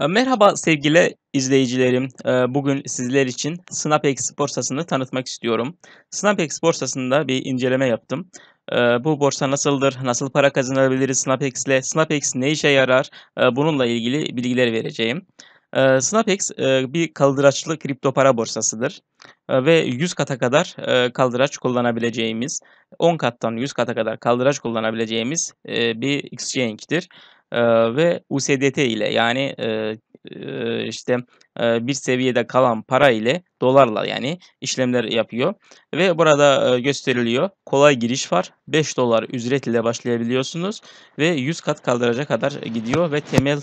Ee, merhaba sevgili izleyicilerim. Ee, bugün sizler için SnapEx borsasını tanıtmak istiyorum. SnapEx borsasında bir inceleme yaptım. Ee, bu borsa nasıldır? Nasıl para kazanabiliriz SnapEx ile? SnapEx ne işe yarar? Bununla ilgili bilgiler vereceğim. SnapEx e, bir kaldıraçlı kripto para borsasıdır ve 100 e, kata kadar kaldıraç kullanabileceğimiz, 10 kattan 100 kata kadar kaldıraç kullanabileceğimiz bir exchange'dir ve USDT ile yani işte bir seviyede kalan para ile dolarla yani işlemler yapıyor. Ve burada gösteriliyor kolay giriş var 5 dolar ücret ile başlayabiliyorsunuz ve 100 kat kaldıraca kadar gidiyor ve temel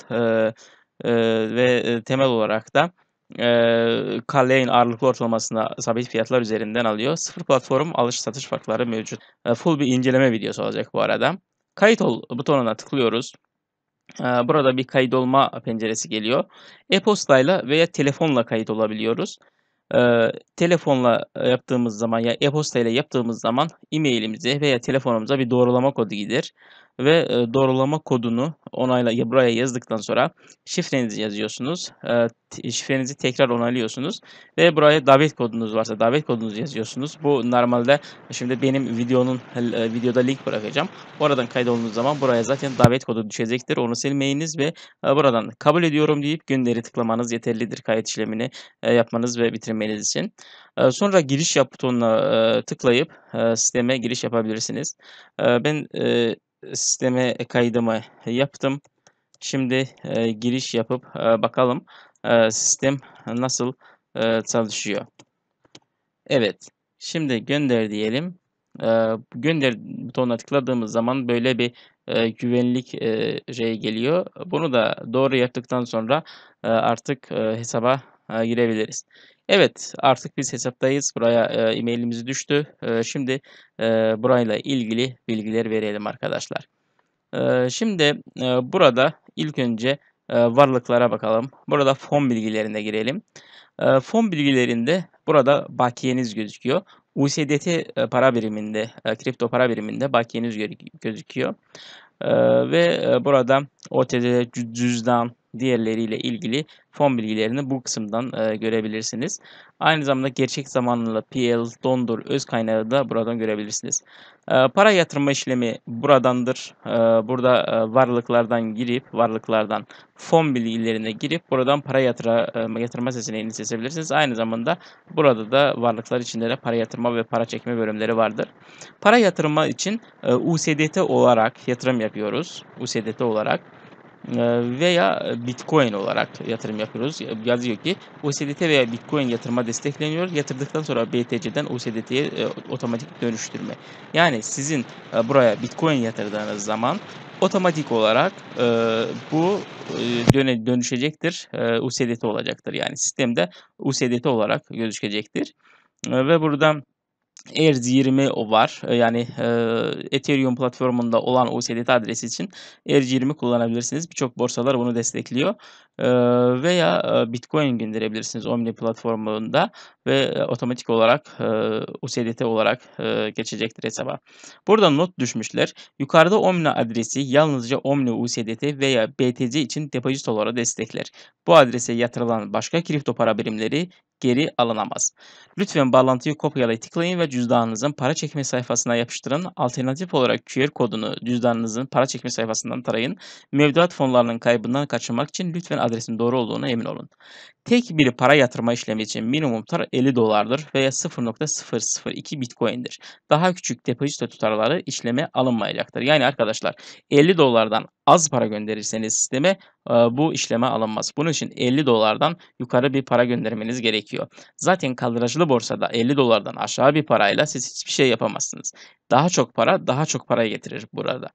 ve temel olarak da e, Kalein ağırlıklı ortalamasına sabit fiyatlar üzerinden alıyor. Sıfır platform alış satış farkları mevcut. E, full bir inceleme videosu olacak bu arada. Kayıt ol butonuna tıklıyoruz. Ee, burada bir kayıt olma penceresi geliyor. E-postayla veya telefonla kayıt olabiliyoruz. Ee, telefonla e, yaptığımız zaman ya e postayla yaptığımız zaman e-mailimize veya telefonumuza bir doğrulama kodu gider ve e, doğrulama kodunu onayla buraya yazdıktan sonra şifrenizi yazıyorsunuz. E, şifrenizi tekrar onaylıyorsunuz ve buraya davet kodunuz varsa davet kodunuzu yazıyorsunuz. Bu normalde şimdi benim videonun e, videoda link bırakacağım. Oradan kaydolduğunuz zaman buraya zaten davet kodu düşecektir. Onu silmeyiniz ve buradan kabul ediyorum deyip gönderi tıklamanız yeterlidir kayıt işlemini yapmanız ve bitirmeniz için. Sonra giriş yap butonuna tıklayıp sisteme giriş yapabilirsiniz. Ben sisteme kaydımı yaptım. Şimdi e, giriş yapıp e, bakalım e, sistem nasıl e, çalışıyor. Evet. Şimdi gönder diyelim. E, gönder butonuna tıkladığımız zaman böyle bir e, güvenlik e, şey geliyor. Bunu da doğru yaptıktan sonra e, artık e, hesaba girebiliriz. Evet artık biz hesaptayız. Buraya e, e-mailimiz düştü. E, şimdi e, burayla ilgili bilgiler verelim arkadaşlar. E, şimdi e, burada ilk önce e, varlıklara bakalım. Burada fon bilgilerine girelim. E, fon bilgilerinde burada bakiyeniz gözüküyor. USDT e, para biriminde, e, kripto para biriminde bakiyeniz gözüküyor. E, ve e, burada OTD cüzdan, diğerleriyle ilgili fon bilgilerini bu kısımdan e, görebilirsiniz. Aynı zamanda gerçek zamanlı PL, dondur, öz kaynağı da buradan görebilirsiniz. E, para yatırma işlemi buradandır. E, burada e, varlıklardan girip, varlıklardan fon bilgilerine girip buradan para yatıra, e, yatırma seçeneğini seçebilirsiniz. Aynı zamanda burada da varlıklar içinde de para yatırma ve para çekme bölümleri vardır. Para yatırma için e, USDT olarak yatırım yapıyoruz. USDT olarak. Ee, veya e, Bitcoin olarak yatırım yapıyoruz. E, yazıyor ki USDT veya Bitcoin yatırıma destekleniyor. Yatırdıktan sonra BTC'den USDT'ye e, otomatik dönüştürme. Yani sizin buraya Bitcoin yatırdığınız zaman otomatik olarak bu döne, dönüşecektir. USDT olacaktır. Yani sistemde USDT olarak gözükecektir. ve buradan ERC20 var. E, yani e, Ethereum platformunda olan USDT adresi için ERC20 kullanabilirsiniz. Birçok borsalar bunu destekliyor. E, veya Bitcoin gönderebilirsiniz Omni platformunda ve otomatik olarak USDT olarak geçecektir hesaba. Burada not düşmüşler. Yukarıda Omni adresi yalnızca Omni USDT veya BTC için depozito olarak destekler. Bu adrese yatırılan başka kripto para birimleri geri alınamaz. Lütfen bağlantıyı kopyalayıp tıklayın ve cüzdanınızın para çekme sayfasına yapıştırın. Alternatif olarak QR kodunu cüzdanınızın para çekme sayfasından tarayın. Mevduat fonlarının kaybından kaçınmak için lütfen adresin doğru olduğuna emin olun. Tek bir para yatırma işlemi için minimum tutar 50 dolardır veya 0.002 bitcoin'dir. Daha küçük depozito tutarları işleme alınmayacaktır. Yani arkadaşlar 50 dolardan az para gönderirseniz sisteme bu işleme alınmaz. Bunun için 50 dolardan yukarı bir para göndermeniz gerekiyor. Zaten kaldıraçlı borsada 50 dolardan aşağı bir parayla siz hiçbir şey yapamazsınız. Daha çok para daha çok parayı getirir burada.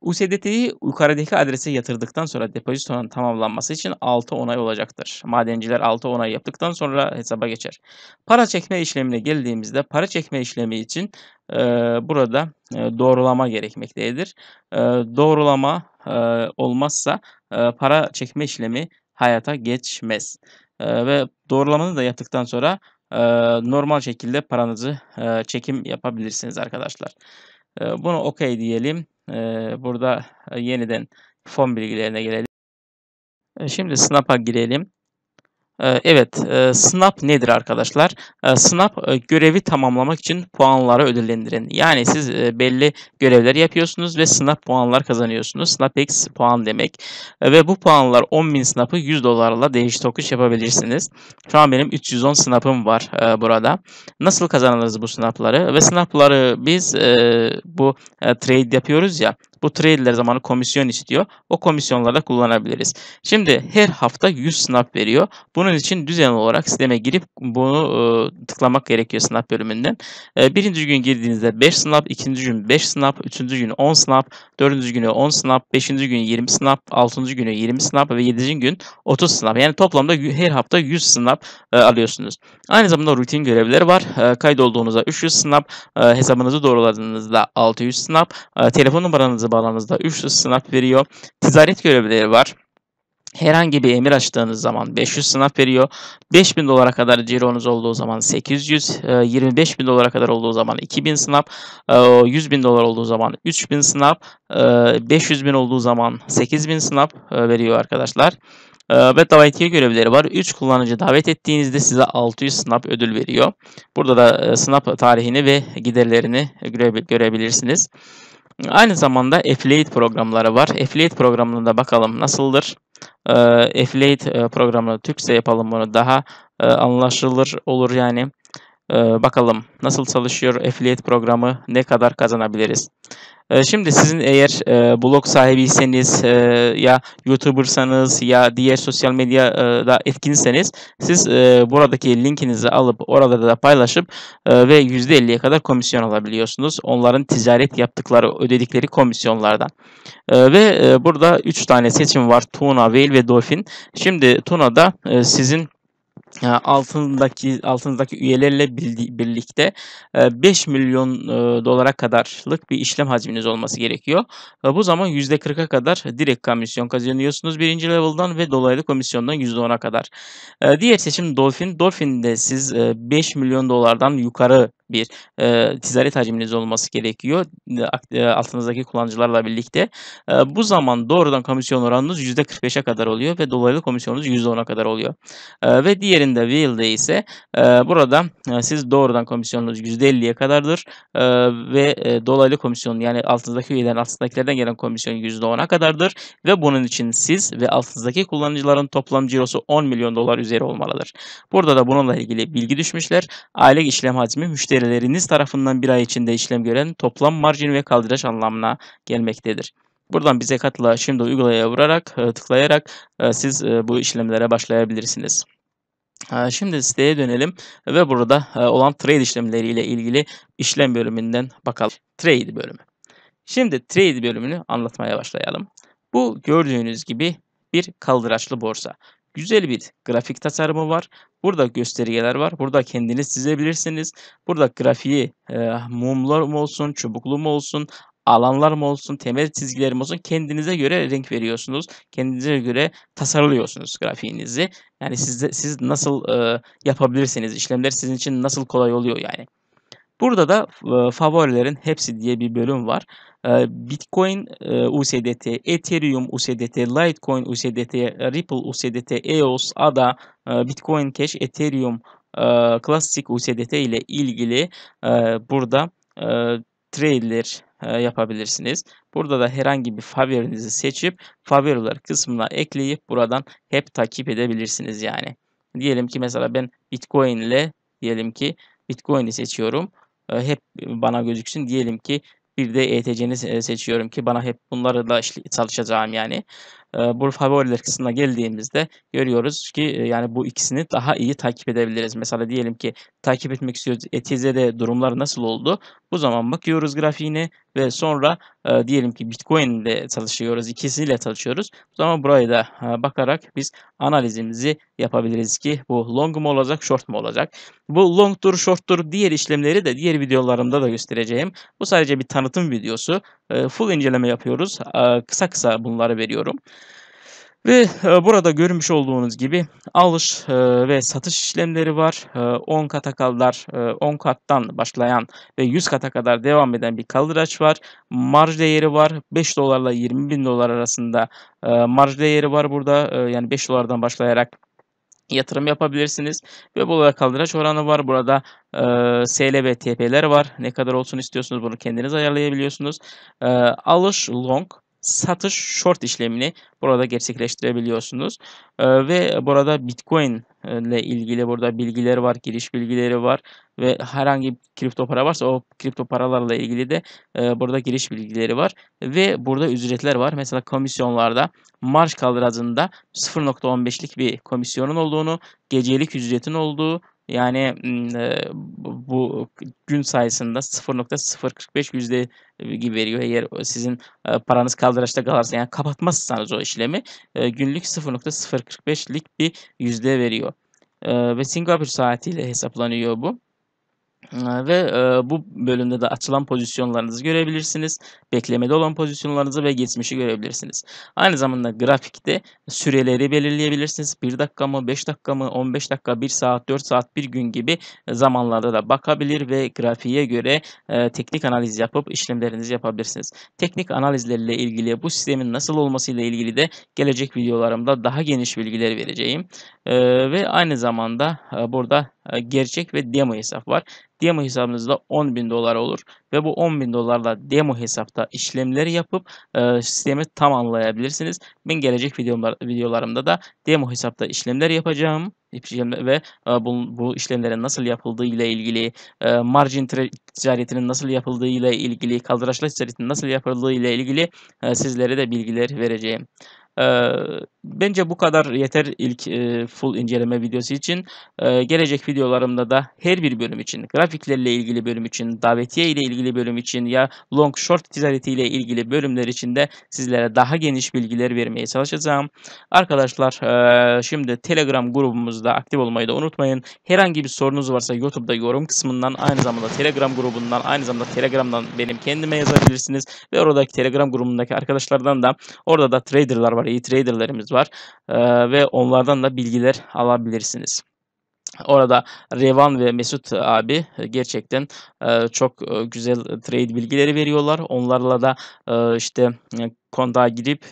USDT'yi yukarıdaki adrese yatırdıktan sonra depozitonun tamamlanması için 6 onay olacaktır. Madenciler 6 onay yaptıktan sonra hesaba geçer. Para çekme işlemine geldiğimizde para çekme işlemi için e, burada e, doğrulama gerekmektedir. E, doğrulama e, olmazsa e, para çekme işlemi hayata geçmez. E, ve doğrulamanı da yaptıktan sonra e, normal şekilde paranızı e, çekim yapabilirsiniz arkadaşlar. E, bunu okey diyelim. E, burada e, yeniden fon bilgilerine gelelim. E, şimdi Snap'a girelim. Ee, evet, e, snap nedir arkadaşlar? Ee, snap e, görevi tamamlamak için puanlara ödüllendirin. Yani siz e, belli görevler yapıyorsunuz ve snap puanlar kazanıyorsunuz. Snap X puan demek. Ee, ve bu puanlar 10.000 snap'ı 100 dolarla değiş tokuş yapabilirsiniz. Şu an benim 310 snap'ım var burada. Nasıl kazanırız bu snap'ları? Ve snap'ları biz bu trade yapıyoruz ya. Bu trade'ler zamanı komisyon istiyor. O komisyonlarda kullanabiliriz. Şimdi her hafta 100 snap veriyor. Bunun için düzenli olarak sisteme girip bunu e, tıklamak gerekiyor snap bölümünden. E, birinci gün girdiğinizde 5 snap, ikinci gün 5 snap, üçüncü gün 10 snap, dördüncü günü 10 snap, beşinci günü 20 snap, altıncı günü 20 snap ve yedinci gün 30 snap. Yani toplamda her hafta 100 snap e, alıyorsunuz. Aynı zamanda rutin görevleri var. E, kaydolduğunuzda 300 snap, e, hesabınızı doğruladığınızda 600 snap, e, telefon numaranızı bağlanızda 300 snap veriyor. Tizaret görevlileri var. Herhangi bir emir açtığınız zaman 500 snap veriyor. 5000 dolara kadar cironuz olduğu zaman 800, 25 e, bin dolara kadar olduğu zaman 2000 snap, 100 bin dolar olduğu zaman 3000 snap, 500 bin olduğu zaman 8000 snap e, veriyor arkadaşlar ve davetiye görevleri var. 3 kullanıcı davet ettiğinizde size 600 snap ödül veriyor. Burada da e, snap tarihini ve giderlerini görebilirsiniz. Aynı zamanda affiliate programları var. Affiliate programına da bakalım nasıldır. Ee, e, affiliate programını Türkçe yapalım bunu daha e, anlaşılır olur yani. E, bakalım nasıl çalışıyor affiliate programı, ne kadar kazanabiliriz. Ee, şimdi sizin eğer e, blog sahibiyseniz e, ya YouTuber'sanız ya diğer sosyal medyada etkinseniz siz e, buradaki linkinizi alıp orada da paylaşıp e, ve %50'ye kadar komisyon alabiliyorsunuz. Onların ticaret yaptıkları, ödedikleri komisyonlardan. ve burada 3 tane seçim var. Tuna, Whale ve Dolphin. Şimdi Tuna'da e, sizin altındaki altındaki üyelerle birlikte 5 e, milyon e, dolara kadarlık bir işlem hacminiz olması gerekiyor. E, bu zaman %40'a kadar direkt komisyon kazanıyorsunuz birinci level'dan ve dolaylı komisyondan %10'a kadar. Diğer seçim Dolphin. Dolphin'de siz 5 milyon dolardan yukarı bir e, ticaret hacminiz olması gerekiyor altınızdaki kullanıcılarla birlikte. E, bu zaman doğrudan komisyon oranınız %45'e kadar oluyor ve dolaylı komisyonunuz %10'a kadar oluyor. E, ve diğerinde Wheel'de ise e, burada e, siz doğrudan komisyonunuz %50'ye kadardır e, ve e, dolaylı komisyon yani altınızdaki üyelerin altındakilerden gelen komisyon %10'a kadardır ve bunun için siz ve altınızdaki kullanıcıların toplam cirosu 10 milyon dolar üzeri olmalıdır. Burada da bununla ilgili bilgi düşmüşler. Aylık işlem hacmi müşteri müşterileriniz tarafından bir ay içinde işlem gören toplam marjin ve kaldıraç anlamına gelmektedir. Buradan bize katıla şimdi uygulaya vurarak e, tıklayarak e, siz e, bu işlemlere başlayabilirsiniz. Şimdi siteye dönelim ve burada olan trade işlemleriyle ilgili işlem bölümünden bakalım. Trade bölümü. Şimdi trade bölümünü anlatmaya başlayalım. Bu gördüğünüz gibi bir kaldıraçlı borsa. Güzel bir grafik tasarımı var. Burada göstergeler var. Burada kendiniz çizebilirsiniz. Burada grafiği e, mumlar mı olsun, çubuklu mu olsun, alanlar mı olsun, temel çizgilerim olsun kendinize göre renk veriyorsunuz. Kendinize göre tasarlıyorsunuz grafiğinizi. Yani siz, de, siz nasıl e, yapabilirsiniz? işlemler sizin için nasıl kolay oluyor yani? Burada da e, favorilerin hepsi diye bir bölüm var. E, Bitcoin e, USDT, Ethereum USDT, Litecoin USDT, Ripple USDT, EOS, ADA, Bitcoin Cash, Ethereum Classic USDT ile ilgili burada trade'ler yapabilirsiniz. Burada da herhangi bir favorinizi seçip favoriler kısmına ekleyip buradan hep takip edebilirsiniz yani. Diyelim ki mesela ben Bitcoin ile diyelim ki Bitcoin'i seçiyorum. E, hep bana gözüksün. Diyelim ki bir de ETC'ni seçiyorum ki bana hep bunları da çalışacağım yani. Ee, bu favoriler kısmına geldiğimizde görüyoruz ki e, yani bu ikisini daha iyi takip edebiliriz. Mesela diyelim ki takip etmek istiyoruz. ETZ'de durumlar nasıl oldu? Bu zaman bakıyoruz grafiğine ve sonra e, diyelim ki Bitcoin ile çalışıyoruz. ikisiyle çalışıyoruz. Bu zaman buraya da e, bakarak biz analizimizi yapabiliriz ki bu long mu olacak, short mu olacak? Bu longtur, shorttur diğer işlemleri de diğer videolarımda da göstereceğim. Bu sadece bir tanıtım videosu. full inceleme yapıyoruz. kısa kısa bunları veriyorum. Ve e, burada görmüş olduğunuz gibi alış e, ve satış işlemleri var. 10 e, kata kadar 10 kattan başlayan ve 100 kata kadar devam eden bir kaldıraç var. Marj değeri var. 5 dolarla 20 bin dolar arasında marj değeri var burada. Yani 5 dolardan başlayarak yatırım yapabilirsiniz. Ve bu olarak kaldıraç oranı var. Burada e, ve TP'ler var. Ne kadar olsun istiyorsunuz bunu kendiniz ayarlayabiliyorsunuz. E, alış long satış short işlemini burada gerçekleştirebiliyorsunuz. E, ve burada Bitcoin e, ile ilgili burada bilgiler var, giriş bilgileri var ve herhangi bir kripto para varsa o kripto paralarla ilgili de e, burada giriş bilgileri var ve burada ücretler var. Mesela komisyonlarda marş kaldıracında 0.15'lik bir komisyonun olduğunu, gecelik ücretin olduğu yani e, bu gün sayısında 0.045 yüzde e, gibi veriyor. Eğer sizin e, paranız kaldıraçta kalarsa yani kapatmazsanız o işlemi günlük 0.045'lik bir yüzde veriyor. Ve Singapur saatiyle hesaplanıyor bu. Ee, ve e, bu bölümde de açılan pozisyonlarınızı görebilirsiniz. Beklemede olan pozisyonlarınızı ve geçmişi görebilirsiniz. Aynı zamanda grafikte süreleri belirleyebilirsiniz. 1 dakika mı, 5 dakika mı, 15 dakika, 1 saat, 4 saat, 1 gün gibi zamanlarda da bakabilir ve grafiğe göre e, teknik analiz yapıp işlemlerinizi yapabilirsiniz. Teknik analizlerle ilgili bu sistemin nasıl olmasıyla ilgili de gelecek videolarımda daha geniş bilgiler vereceğim. Ee, ve aynı zamanda e, burada gerçek ve demo hesap var Demo hesabınızda 10.000 bin dolar olur ve bu 10.000 bin dolarla demo hesapta işlemleri yapıp e, sistemi tamamlayabilirsiniz. Ben gelecek videolar, videolarımda da demo hesapta işlemler yapacağım ve e, bu, bu işlemlerin nasıl yapıldığı ile ilgili, e, margin ticaretinin nasıl yapıldığı ile ilgili, kaldıraçlı ticaretinin nasıl yapıldığı ile ilgili e, sizlere de bilgiler vereceğim. E, bence bu kadar yeter ilk e, full inceleme videosu için. E, gelecek videolarımda da her bir bölüm için, grafiklerle ilgili bölüm için, davetiye ile ilgili bölüm için ya long short ticareti ile ilgili bölümler için de sizlere daha geniş bilgiler vermeye çalışacağım. Arkadaşlar e, şimdi Telegram grubumuzda aktif olmayı da unutmayın. Herhangi bir sorunuz varsa YouTube'da yorum kısmından aynı zamanda Telegram grubundan aynı zamanda Telegram'dan benim kendime yazabilirsiniz ve oradaki Telegram grubundaki arkadaşlardan da orada da traderlar var var, iyi traderlarımız var ve onlardan da bilgiler alabilirsiniz. Orada Revan ve Mesut abi e, gerçekten e, çok e, güzel trade bilgileri veriyorlar. Onlarla da işte konda girip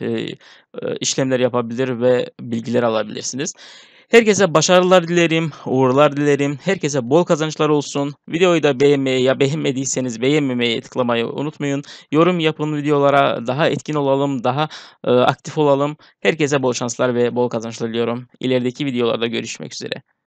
işlemler yapabilir ve bilgiler alabilirsiniz. Herkese başarılar dilerim, uğurlar dilerim. Herkese bol kazançlar olsun. Videoyu da beğenmeyi ya beğenmediyseniz beğenmemeyi tıklamayı unutmayın. Yorum yapın videolara. Daha etkin olalım, daha e, aktif olalım. Herkese bol şanslar ve bol kazançlar diliyorum. İlerideki videolarda görüşmek üzere.